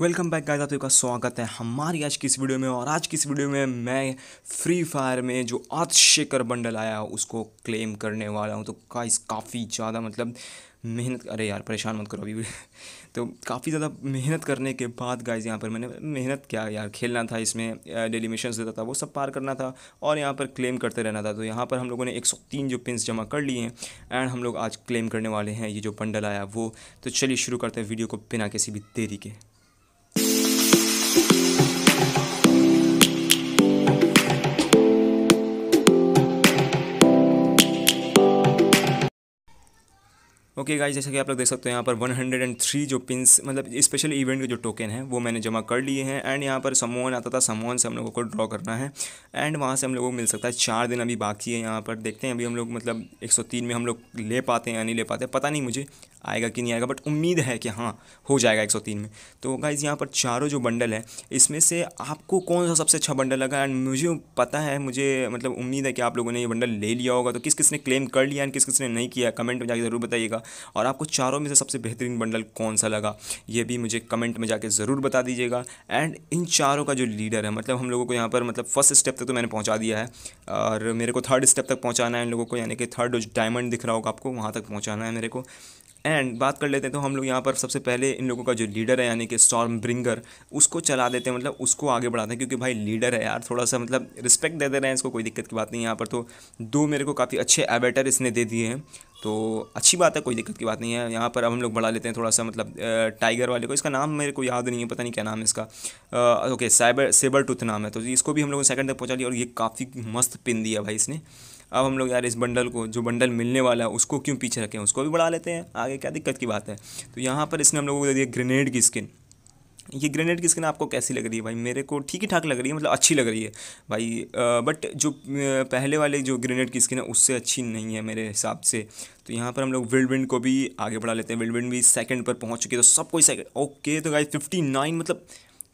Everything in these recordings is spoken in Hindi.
वेलकम बैक गाइस आप का स्वागत है हमारी आज की इस वीडियो में और आज की इस वीडियो में मैं फ्री फायर में जो आज शेकर बंडल आया उसको क्लेम करने वाला हूँ तो गाइस काफ़ी ज़्यादा मतलब मेहनत अरे यार परेशान मत करो अभी तो काफ़ी ज़्यादा मेहनत करने के बाद गाइज यहाँ पर मैंने मेहनत क्या यार खेलना था इसमें डेली मिशन देता था वो सब पार करना था और यहाँ पर क्लेम करते रहना था तो यहाँ पर हम लोगों ने 103 जो पिंस जमा कर लिए हैं एंड हम लोग आज क्लेम करने वाले हैं ये जो बंडल आया वो तो चलिए शुरू करते हैं वीडियो को बिना किसी भी देरी के ओके गाइस जैसा कि आप लोग देख सकते हो यहाँ पर 103 जो पिंस मतलब स्पेशल इवेंट के जो टोकन है वो मैंने जमा कर लिए हैं एंड यहाँ पर समोन आता था समोहन से हम लोगों को ड्रॉ करना है एंड वहाँ से हम लोगों को मिल सकता है चार दिन अभी बाकी है यहाँ पर देखते हैं अभी हम लोग मतलब 103 में हम लोग ले पाते हैं या नहीं ले पाते पता नहीं मुझे आएगा कि नहीं आएगा बट उम्मीद है कि हाँ हो जाएगा 103 में तो गाइज़ यहाँ पर चारों जो बंडल है इसमें से आपको कौन सा सबसे अच्छा बंडल लगा एंड मुझे पता है मुझे मतलब उम्मीद है कि आप लोगों ने ये बंडल ले लिया होगा तो किस किसने क्लेम कर लिया एंड किस किसने नहीं किया कमेंट में जाकर ज़रूर बताइएगा और आपको चारों में से सबसे बेहतरीन बंडल कौन सा लगा ये भी मुझे कमेंट में जाकर ज़रूर बता दीजिएगा एंड इन चारों का जो लीडर है मतलब हम लोगों को यहाँ पर मतलब फर्स्ट स्टेप तक तो मैंने पहुँचा दिया है और मेरे को थर्ड स्टेप तक पहुँचाना है इन लोगों को यानी कि थर्ड डायमंड दिख रहा होगा आपको वहाँ तक पहुँचाना है मेरे को एंड बात कर लेते हैं तो हम लोग यहाँ पर सबसे पहले इन लोगों का जो लीडर है यानी कि स्टॉर्म ब्रिंगर उसको चला देते हैं मतलब उसको आगे बढ़ाते हैं क्योंकि भाई लीडर है यार थोड़ा सा मतलब रिस्पेक्ट दे दे रहे हैं इसको कोई दिक्कत की बात नहीं यहाँ पर तो दो मेरे को काफ़ी अच्छे एबेटर इसने दे दिए हैं तो अच्छी बात है कोई दिक्कत की बात नहीं है यहाँ पर अब हम लोग बढ़ा लेते हैं थोड़ा सा मतलब टाइगर वाले को इसका नाम मेरे को याद नहीं है पता नहीं क्या नाम है इसका ओके साइबर सेबर टूथ नाम है तो इसको भी हम लोगों ने सेकंड तक पहुँचा लिया और ये काफ़ी मस्त पिन दिया भाई इसने अब हम लोग यार इस बंडल को जो बंडल मिलने वाला है उसको क्यों पीछे रखें उसको भी बढ़ा लेते हैं आगे क्या दिक्कत की बात है तो यहाँ पर इसने हम लोगों को दे दिया ग्रेनेड की स्किन ये ग्रेनेड की स्किन आपको कैसी लग रही है भाई मेरे को ठीक ही ठाक लग रही है मतलब अच्छी लग रही है भाई आ, बट जो पहले वाले जो ग्रेनेड की स्किन है उससे अच्छी नहीं है मेरे हिसाब से तो यहाँ पर हम लोग विल्ड विंड को भी आगे बढ़ा लेते हैं विल्ड विंड भी सेकंड पर पहुँच चुके तो सब कोई सेकंड ओके तो भाई फिफ्टी नाइन मतलब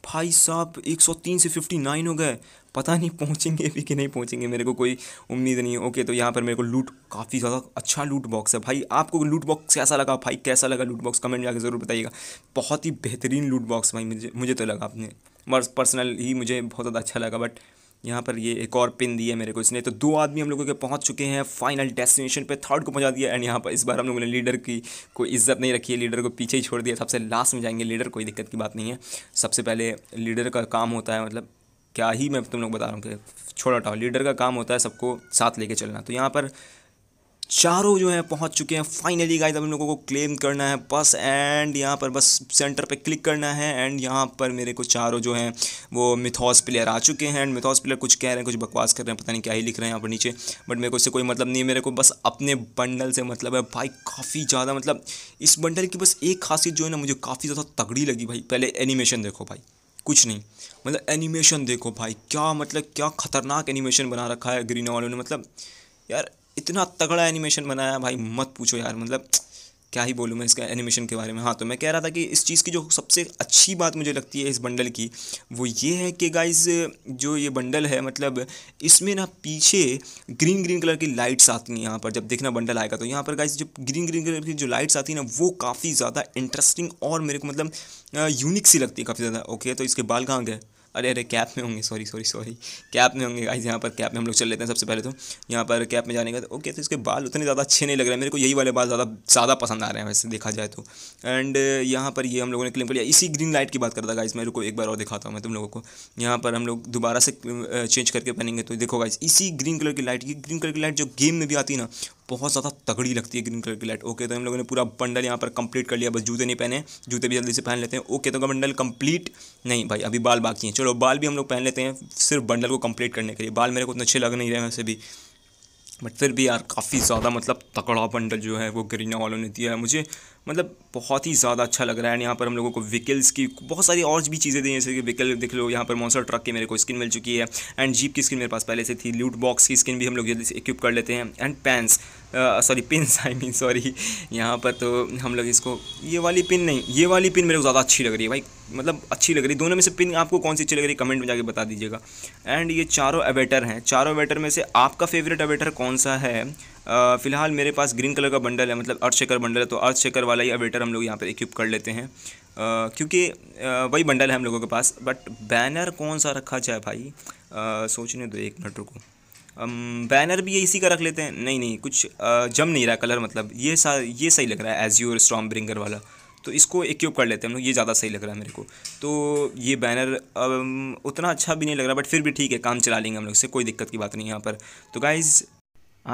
भाई साहब एक सौ तीन से फिफ्टी नाइन हो गए पता नहीं पहुँचेंगे भी कि नहीं पहुँचेंगे मेरे को कोई उम्मीद नहीं है ओके तो यहाँ पर मेरे को लूट काफ़ी ज़्यादा अच्छा लूट बॉक्स है भाई आपको लूट बॉक्स कैसा लगा भाई कैसा लगा लूट बॉक्स कमेंट जाकर ज़रूर बताइएगा बहुत ही बेहतरीन लूट बॉक्स भाई मुझे मुझे तो लगा अपने पर्सनल ही मुझे बहुत ज़्यादा अच्छा लगा बट यहाँ पर ये एक और पिन दिया है मेरे को इसने तो दो आदमी हम लोगों के पहुँच चुके हैं फाइनल डेस्टिनेशन पे थर्ड को पहुँचा दिया एंड यहाँ पर इस बार हम लोगों ने लीडर की कोई इज्जत नहीं रखी है लीडर को पीछे ही छोड़ दिया सबसे लास्ट में जाएंगे लीडर कोई दिक्कत की बात नहीं है सबसे पहले लीडर का काम होता है मतलब क्या ही मैं तुम लोग बता रहा हूँ कि छोड़ हटाओ लीडर का काम होता है सबको साथ लेके चलना तो यहाँ पर चारों जो है पहुँच चुके हैं फाइनली गाइस अब इन लोगों को क्लेम करना है बस एंड यहाँ पर बस सेंटर पे क्लिक करना है एंड यहाँ पर मेरे को चारों जो हैं वो मिथॉस प्लेयर आ चुके हैं एंड मिथॉस प्लेयर कुछ कह रहे हैं कुछ बकवास कर रहे हैं पता नहीं क्या ही लिख रहे हैं यहाँ पर नीचे बट मेरे को इससे कोई मतलब नहीं है मेरे को बस अपने बंडल से मतलब है भाई काफ़ी ज़्यादा मतलब इस बंडल की बस एक खासियत जो है ना मुझे काफ़ी ज़्यादा तगड़ी लगी भाई पहले एनिमेशन देखो भाई कुछ नहीं मतलब एनिमेशन देखो भाई क्या मतलब क्या ख़तरनाक एनिमेशन बना रखा है ग्रीन वालों ने मतलब यार इतना तगड़ा एनिमेशन बनाया भाई मत पूछो यार मतलब क्या ही बोलूँ मैं इसका एनिमेशन के बारे में हाँ तो मैं कह रहा था कि इस चीज़ की जो सबसे अच्छी बात मुझे लगती है इस बंडल की वो ये है कि गाइज जो ये बंडल है मतलब इसमें ना पीछे ग्रीन ग्रीन कलर की लाइट्स आती हैं यहाँ पर जब देखना बंडल आएगा तो यहाँ पर गाइज जब ग्रीन ग्रीन कलर की जो लाइट्स आती हैं ना वो काफ़ी ज़्यादा इंटरेस्टिंग और मेरे को मतलब यूनिक सी लगती है काफ़ी ज़्यादा ओके तो इसके बाल कहाँ गए अरे अरे कैप में होंगे सॉरी सॉरी सॉरी कैप में होंगे गाइज यहाँ पर कैप में हम लोग चल लेते हैं सबसे पहले तो यहाँ पर कैप में जाने का तो ओके तो इसके बाल उतने ज़्यादा अच्छे नहीं लग रहे मेरे को यही वाले बाल ज़्यादा ज़्यादा पसंद आ रहे हैं वैसे देखा जाए तो एंड यहाँ पर ये हम लोगों ने क्लेम कर लिया इसी ग्रीन लाइट की बात करता गाइज मेरे को एक बार और दिखाता हूँ मैं तुम लोगों को यहाँ पर हम लोग दोबारा से चेंज करके पहनेंगे तो देखो गाइज इसी ग्रीन कलर की लाइट ये ग्रीन कलर की लाइट जो गेम में भी आती है ना बहुत ज़्यादा तगड़ी लगती है ग्रीन कलर की लाइट ओके तो हम लोगों ने पूरा बंडल यहाँ पर कंप्लीट कर लिया बस जूते नहीं पहने जूते भी जल्दी से पहन लेते हैं ओके तो बंडल कंप्लीट नहीं भाई अभी बाल बाकी हैं चलो बाल भी हम लोग पहन लेते हैं सिर्फ बंडल को कंप्लीट करने के लिए बाल मेरे को उतने अच्छे लग नहीं रहे वैसे भी बट फिर भी यार काफ़ी ज़्यादा मतलब तकड़ा बंडल जो है वो गरीना वालों ने दिया है मुझे मतलब बहुत ही ज़्यादा अच्छा लग रहा है एंड यहाँ पर हम लोगों को व्हीकल्स की बहुत सारी और भी चीज़ें दी जैसे कि व्हीकल देख लो यहाँ पर मॉन्सर ट्रक की मेरे को स्किन मिल चुकी है एंड जीप की स्किन मेरे पास पहले से थी लूट बॉक्स की स्किन भी हम लोग जल्दी से इक्विप कर लेते हैं and pans sorry pin I mean sorry यहाँ पर तो हम लोग इसको ये वाली पिन नहीं ये वाली पिन मेरे को ज़्यादा अच्छी लग रही है भाई मतलब अच्छी लग रही दोनों में से पिन आपको कौन सी अच्छी लग रही है कमेंट में जाके बता दीजिएगा एंड ये चारों एवेटर हैं चारों एवेटर में से आपका फेवरेट एवेटर कौन सा है फ़िलहाल मेरे पास ग्रीन कलर का बंडल है मतलब अर्थ शेकर बंडल है तो अर्थ शेकर वाला ही अवेटर हम लोग यहाँ पर इक्विप कर लेते हैं क्योंकि वही बंडल है हम लोगों के पास बट बैनर कौन सा रखा जाए भाई सोचने दो एक मिनट रुको बैनर भी ये इसी का रख लेते हैं नहीं नहीं कुछ जम नहीं रहा कलर मतलब ये सा ये सही लग रहा है एज यूर स्ट्रॉम ब्रिंगर वाला तो इसको इक्व कर लेते हैं हम लोग ये ज़्यादा सही लग रहा है मेरे को तो ये बैनर उतना अच्छा भी नहीं लग रहा बट फिर भी ठीक है काम चला लेंगे हम लोग से कोई दिक्कत की बात नहीं यहाँ पर तो गाइज़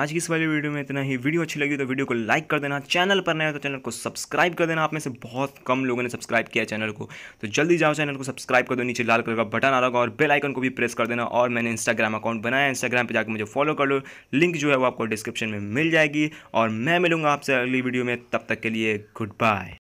आज की इस वाली वीडियो में इतना ही वीडियो अच्छी लगी तो वीडियो को लाइक कर देना चैनल पर नया तो चैनल को सब्सक्राइब कर देना आप में से बहुत कम लोगों ने सब्सक्राइब किया चैनल को तो जल्दी जाओ चैनल को सब्सक्राइब कर दो नीचे लाल कलर का बटन आ रहा और बेल आइकन को भी प्रेस कर देना और मैंने इंस्टाग्राम अकाउंट बनाया इंस्टाग्राम पर जाकर मुझे फॉलो कर लो लिंक जो है वो आपको डिस्क्रिप्शन में मिल जाएगी और मैं मिलूंगा आपसे अगली वीडियो में तब तक के लिए गुड बाय